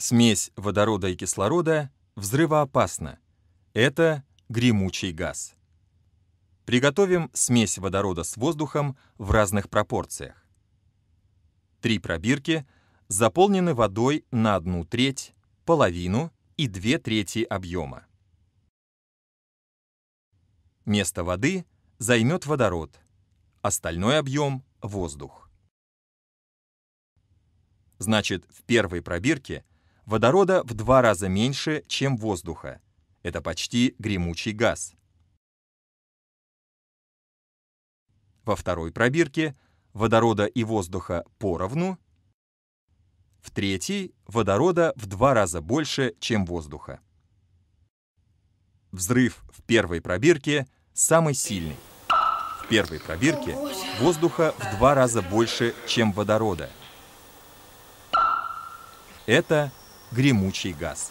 Смесь водорода и кислорода взрывоопасна. Это гремучий газ. Приготовим смесь водорода с воздухом в разных пропорциях. Три пробирки заполнены водой на одну треть, половину и две трети объема. Место воды займет водород, остальной объем — воздух. Значит, в первой пробирке Водорода в два раза меньше, чем воздуха. Это почти гремучий газ. Во второй пробирке водорода и воздуха поровну. В третьей водорода в два раза больше, чем воздуха. Взрыв в первой пробирке самый сильный. В первой пробирке воздуха в два раза больше, чем водорода. Это гремучий газ.